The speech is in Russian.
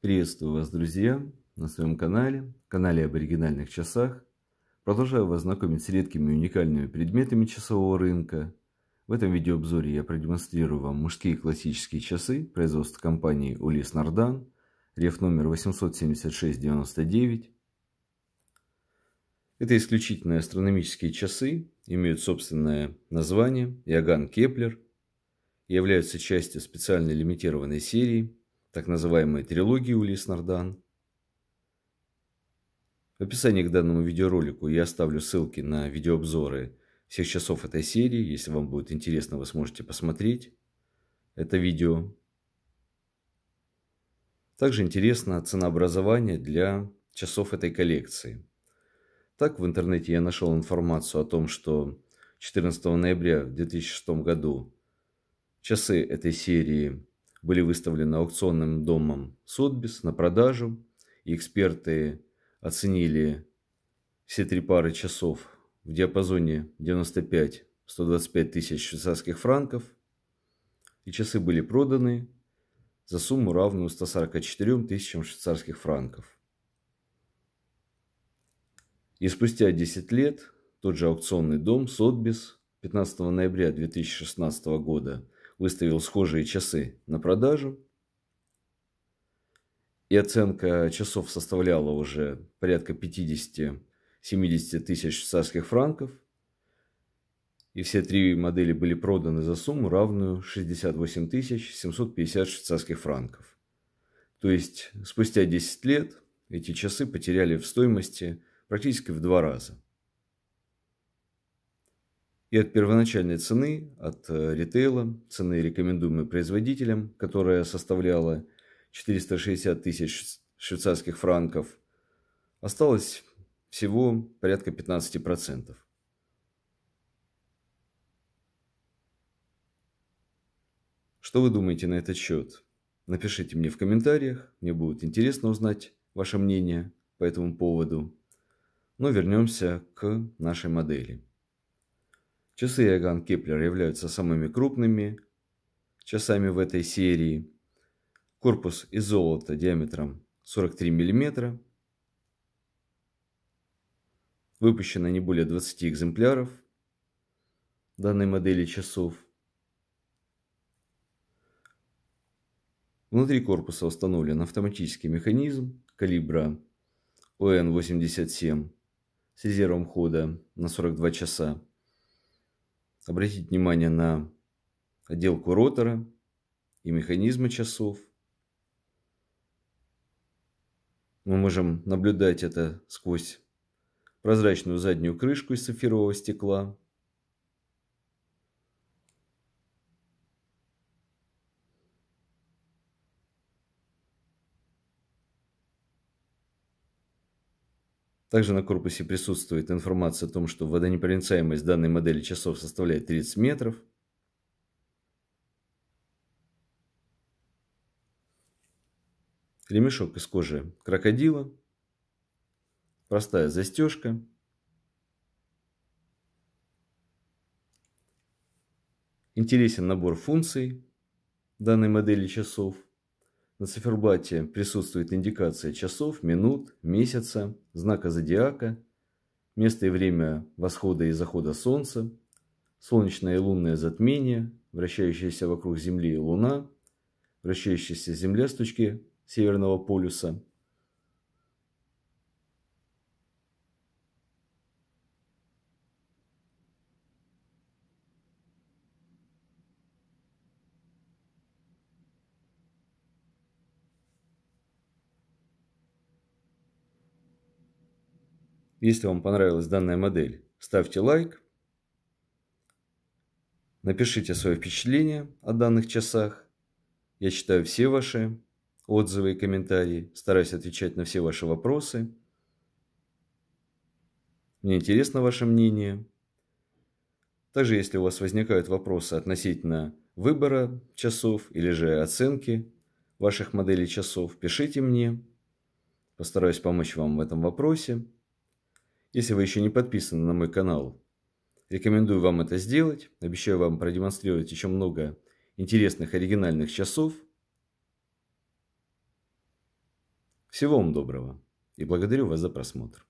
Приветствую вас, друзья, на своем канале, канале об оригинальных часах. Продолжаю вас знакомить с редкими и уникальными предметами часового рынка. В этом видеообзоре я продемонстрирую вам мужские классические часы производства компании Улис Нардан, реф номер 87699. Это исключительные астрономические часы, имеют собственное название Иоганн Кеплер, являются частью специальной лимитированной серии – так называемой трилогии Улис Нардан. В описании к данному видеоролику я оставлю ссылки на видеообзоры всех часов этой серии. Если вам будет интересно, вы сможете посмотреть это видео. Также интересно ценообразование для часов этой коллекции. Так, в интернете я нашел информацию о том, что 14 ноября в 2006 году часы этой серии были выставлены аукционным домом Сотбис на продажу. И эксперты оценили все три пары часов в диапазоне 95-125 тысяч швейцарских франков. И часы были проданы за сумму, равную 144 тысячам швейцарских франков. И спустя 10 лет тот же аукционный дом Сотбис 15 ноября 2016 года – выставил схожие часы на продажу. И оценка часов составляла уже порядка 50-70 тысяч швейцарских франков. И все три модели были проданы за сумму, равную 68 750 швейцарских франков. То есть спустя 10 лет эти часы потеряли в стоимости практически в два раза и от первоначальной цены, от э, ритейла, цены, рекомендуемой производителем, которая составляла 460 тысяч швейцарских франков, осталось всего порядка 15%. Что вы думаете на этот счет? Напишите мне в комментариях, мне будет интересно узнать ваше мнение по этому поводу. Но вернемся к нашей модели. Часы Иоганн Кеплер являются самыми крупными часами в этой серии. Корпус из золота диаметром 43 мм. Выпущено не более 20 экземпляров данной модели часов. Внутри корпуса установлен автоматический механизм калибра ОН-87 с резервом хода на 42 часа. Обратить внимание на отделку ротора и механизмы часов. Мы можем наблюдать это сквозь прозрачную заднюю крышку из сапфирового стекла. Также на корпусе присутствует информация о том, что водонепроницаемость данной модели часов составляет 30 метров. Ремешок из кожи крокодила. Простая застежка. Интересен набор функций данной модели часов – на циферблате присутствует индикация часов, минут, месяца, знака зодиака, место и время восхода и захода Солнца, солнечное и лунное затмение, вращающаяся вокруг Земли Луна, вращающаяся Земля с точки Северного полюса – Если вам понравилась данная модель, ставьте лайк, напишите свои впечатления о данных часах. Я читаю все ваши отзывы и комментарии, стараюсь отвечать на все ваши вопросы. Мне интересно ваше мнение. Также, если у вас возникают вопросы относительно выбора часов или же оценки ваших моделей часов, пишите мне. Постараюсь помочь вам в этом вопросе если вы еще не подписаны на мой канал. Рекомендую вам это сделать. Обещаю вам продемонстрировать еще много интересных оригинальных часов. Всего вам доброго и благодарю вас за просмотр.